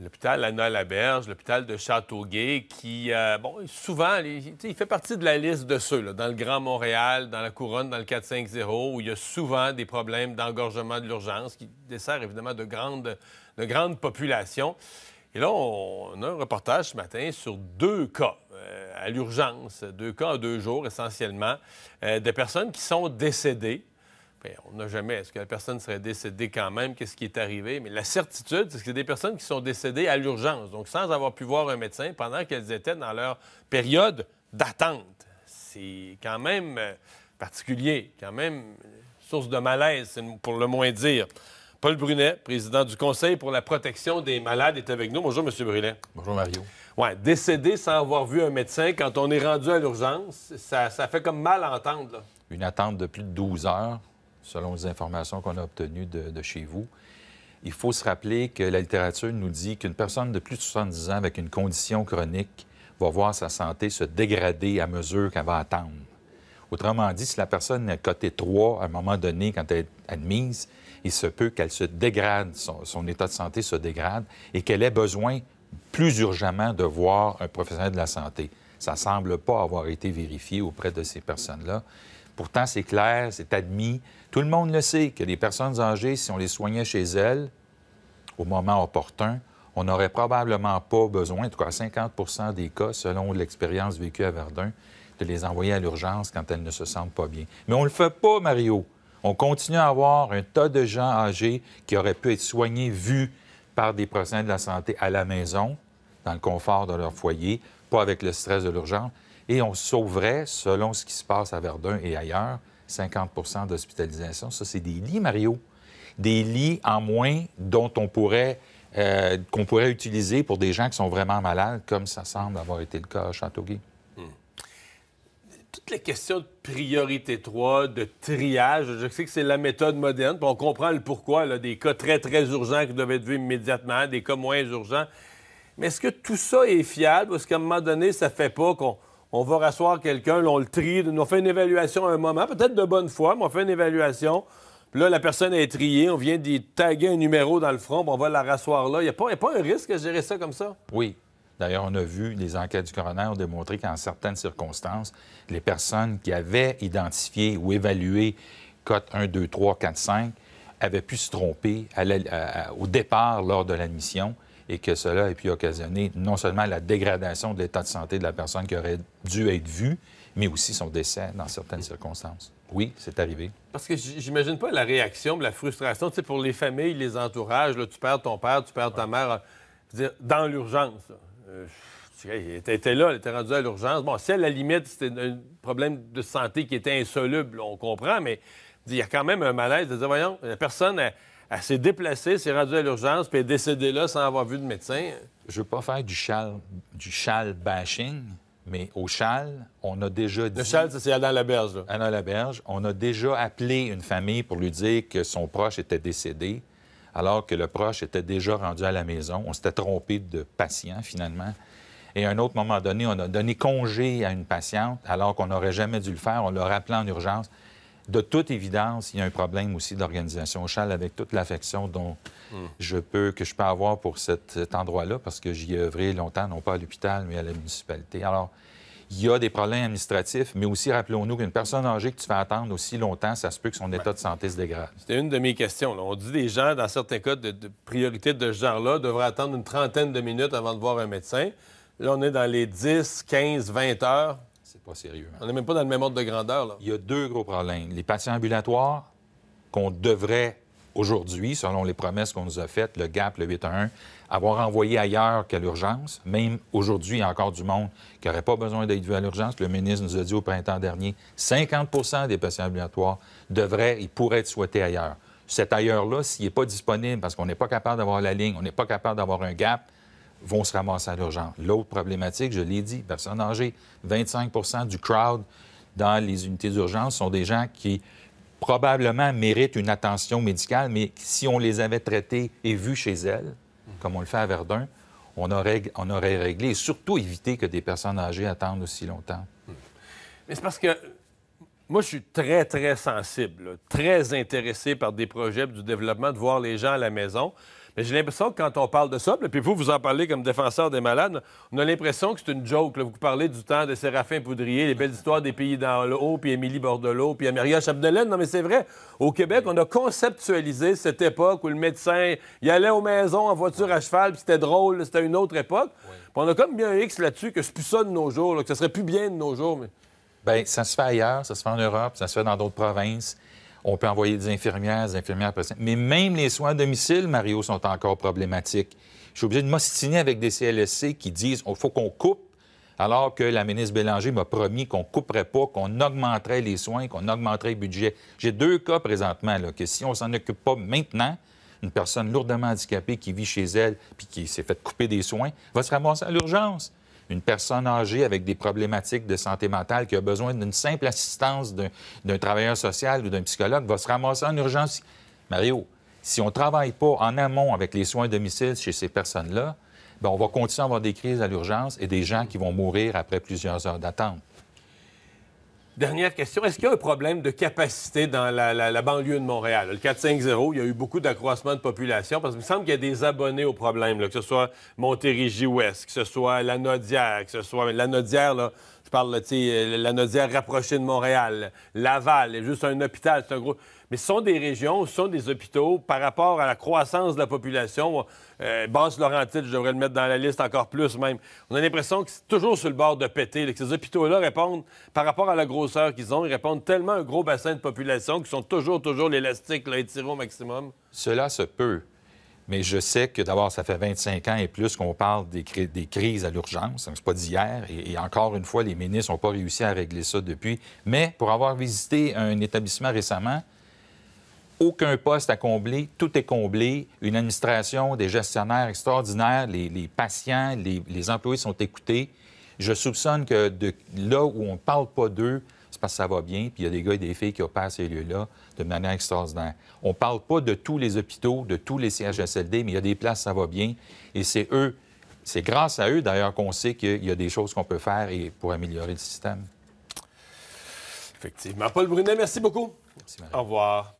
L'hôpital Anna-Laberge, l'hôpital de Châteauguay, qui, euh, bon, souvent, il, fait partie de la liste de ceux, là, dans le Grand Montréal, dans la Couronne, dans le 450, où il y a souvent des problèmes d'engorgement de l'urgence, qui dessert évidemment de grandes, de grandes populations. Et là, on a un reportage ce matin sur deux cas euh, à l'urgence, deux cas en deux jours essentiellement, des euh, de personnes qui sont décédées ben, on n'a jamais. Est-ce que la personne serait décédée quand même? Qu'est-ce qui est arrivé? Mais la certitude, c'est que c'est des personnes qui sont décédées à l'urgence, donc sans avoir pu voir un médecin pendant qu'elles étaient dans leur période d'attente. C'est quand même euh, particulier, quand même euh, source de malaise, pour le moins dire. Paul Brunet, président du Conseil pour la protection des malades, est avec nous. Bonjour, M. Brunet. Bonjour, Mario. Oui, décédé sans avoir vu un médecin quand on est rendu à l'urgence, ça, fait comme mal à entendre. Une attente de plus de 12 heures selon les informations qu'on a obtenues de, chez vous. Il faut se rappeler que la littérature nous dit qu'une personne de plus de 70 ans avec une condition chronique va voir sa santé se dégrader à mesure qu'elle va attendre. Autrement dit, si la personne est côté 3 à un moment donné, quand elle est admise, il se peut qu'elle se dégrade, son, son, état de santé se dégrade et qu'elle ait besoin plus urgemment de voir un professionnel de la santé. Ça ne semble pas avoir été vérifié auprès de ces personnes-là. Pourtant, c'est clair, c'est admis. Tout le monde le sait que les personnes âgées, si on les soignait chez elles au moment opportun, on n'aurait probablement pas besoin, en tout cas 50 des cas, selon l'expérience vécue à Verdun, de les envoyer à l'urgence quand elles ne se sentent pas bien. Mais on ne le fait pas, Mario. On continue à avoir un tas de gens âgés qui auraient pu être soignés, vus par des professionnels de la santé à la maison, dans le confort de leur foyer, pas avec le stress de l'urgence. Et on sauverait, selon ce qui se passe à Verdun et ailleurs, 50 d'hospitalisation. Ça, c'est des lits, Mario. Des lits en moins dont on pourrait, euh, qu'on pourrait utiliser pour des gens qui sont vraiment malades, comme ça semble avoir été le cas à Châteauguay. Hmm. Toutes les questions de priorité 3, de triage, je sais que c'est la méthode moderne, on comprend le pourquoi, là, des cas très, très urgents qui doivent être vus immédiatement, des cas moins urgents. Mais est-ce que tout ça est fiable? Parce qu'à un moment donné, ça fait pas qu'on on va rasseoir quelqu'un, on le trie, on fait une évaluation à un moment, peut-être de bonne foi, mais on fait une évaluation. Puis là, la personne est triée, on vient d'y taguer un numéro dans le front, on va la rasseoir là. Il n'y a, pas un risque à gérer ça comme ça? Oui. D'ailleurs, on a vu, les enquêtes du coroner ont démontré qu'en certaines circonstances, les personnes qui avaient identifié ou évalué cote 1, 2, 3, 4, 5 avaient pu se tromper au départ lors de l'admission et que cela ait pu occasionner non seulement la dégradation de l'état de santé de la personne qui aurait dû être vue, mais aussi son décès dans certaines circonstances. Oui, c'est arrivé. Parce que j'imagine pas la réaction, la frustration, tu sais, pour les familles, les entourages, là, tu perds ton père, tu perds ta mère, euh, dire, dans l'urgence. Euh, était là, elle était rendu à l'urgence. Bon, si à la limite, c'était un problème de santé qui était insoluble, on comprend, mais il y a quand même un malaise de dire, voyons, la personne... Elle s'est déplacée, s'est rendue à l'urgence, puis est décédée là sans avoir vu de médecin. Je veux pas faire du châle, du bashing, mais au châle, on a déjà dit... Le châle, c'est la Laberge. Là. la Laberge. On a déjà appelé une famille pour lui dire que son proche était décédé, alors que le proche était déjà rendu à la maison. On s'était trompé de patient, finalement. Et à un autre moment donné, on a donné congé à une patiente, alors qu'on n'aurait jamais dû le faire. On l'a rappelé en urgence de toute évidence, il y a un problème aussi d'organisation. au châle avec toute l'affection dont je peux, que je peux avoir pour cet, endroit-là, parce que j'y ai longtemps, non pas à l'hôpital, mais à la municipalité. Alors, il y a des problèmes administratifs, mais aussi, rappelons-nous qu'une personne âgée que tu fais attendre aussi longtemps, ça se peut que son état de santé se dégrade. C'était une de mes questions. On dit des gens, dans certains cas de, de priorité de ce genre-là, devraient attendre une trentaine de minutes avant de voir un médecin. Là, on est dans les 10, 15, 20 heures. C'est pas sérieux. Hein. On n'est même pas dans le même ordre de grandeur. Il y a deux gros problèmes. Les patients ambulatoires, qu'on devrait aujourd'hui, selon les promesses qu'on nous a faites, le GAP, le 8-1-1, avoir envoyé ailleurs qu'à l'urgence. Même aujourd'hui, il y a encore du monde qui n'aurait pas besoin d'être vu à l'urgence. Le ministre nous a dit au printemps dernier, 50 des patients ambulatoires devraient et pourraient être souhaités ailleurs. Cet ailleurs-là, s'il n'est pas disponible parce qu'on n'est pas capable d'avoir la ligne, on n'est pas capable d'avoir un GAP, vont se ramasser à l'urgence. L'autre problématique, je l'ai dit, personnes âgées, 25 du crowd dans les unités d'urgence sont des gens qui probablement méritent une attention médicale, mais si on les avait traités et vus chez elles, comme on le fait à Verdun, on aurait, on aurait réglé et surtout évité que des personnes âgées attendent aussi longtemps. Mais c'est parce que moi, je suis très, très sensible, très intéressé par des projets du développement, de voir les gens à la maison. J'ai l'impression que quand on parle de ça, puis vous, vous en parlez comme défenseur des malades, on a l'impression que c'est une joke. Vous parlez du temps de Séraphin Poudrier, les belles histoires des pays dans le haut, puis Émilie Bordelot, puis Améria Chapdelaine. Non, mais c'est vrai, au Québec, on a conceptualisé cette époque où le médecin, il allait aux maisons en voiture à cheval, puis c'était drôle, c'était une autre époque. Puis on a comme bien un X là-dessus que c'est plus ça de nos jours, que ce serait plus bien de nos jours. Mais... Bien, ça se fait ailleurs, ça se fait en Europe, ça se fait dans d'autres provinces. On peut envoyer des infirmières, des infirmières Mais même les soins à domicile, Mario, sont encore problématiques. Je suis obligé de m'ostiner avec des CLSC qui disent qu'il oh, faut qu'on coupe, alors que la ministre Bélanger m'a promis qu'on ne couperait pas, qu'on augmenterait les soins, qu'on augmenterait le budget. J'ai deux cas présentement, que si on s'en occupe pas maintenant, une personne lourdement handicapée qui vit chez elle puis qui s'est fait couper des soins va se ramasser à l'urgence une personne âgée avec des problématiques de santé mentale qui a besoin d'une simple assistance d'un travailleur social ou d'un psychologue va se ramasser en urgence. Mario, si on ne travaille pas en amont avec les soins à domicile chez ces personnes-là, ben, on va continuer à avoir des crises à l'urgence et des gens qui vont mourir après plusieurs heures d'attente. Dernière question. Est-ce qu'il y a un problème de capacité dans la, banlieue de Montréal? Le 450, il y a eu beaucoup d'accroissement de population parce qu'il me semble qu'il y a des abonnés au problème, que ce soit Montérégie-Ouest, que ce soit Lanaudière, que ce soit La Nodière, je parle, de sais, euh, Lanaudière rapprochée de Montréal, Laval, juste un hôpital, c'est un gros mais ce sont des régions, ce sont des hôpitaux par rapport à la croissance de la population. Euh, Basse-Laurentide, je devrais le mettre dans la liste encore plus même. On a l'impression que c'est toujours sur le bord de péter, que ces hôpitaux-là répondent, par rapport à la grosseur qu'ils ont, ils répondent tellement à un gros bassin de population qu'ils sont toujours, toujours l'élastique étiré au maximum. Cela se peut. Mais je sais que d'abord, ça fait 25 ans et plus qu'on parle des, crises à l'urgence. C'est pas d'hier. Et, et, encore une fois, les ministres n'ont pas réussi à régler ça depuis. Mais pour avoir visité un établissement récemment, aucun poste à combler, tout est comblé, une administration, des gestionnaires extraordinaires, les, patients, les, employés sont écoutés. Je soupçonne que de là où on ne parle pas d'eux, c'est parce que ça va bien, puis il y a des gars et des filles qui opèrent ces lieux-là de manière extraordinaire. On ne parle pas de tous les hôpitaux, de tous les CHSLD, mais il y a des places, ça va bien, et c'est eux, c'est grâce à eux d'ailleurs qu'on sait qu'il y a des choses qu'on peut faire et pour améliorer le système. Effectivement. Paul Brunet, merci beaucoup. Au revoir.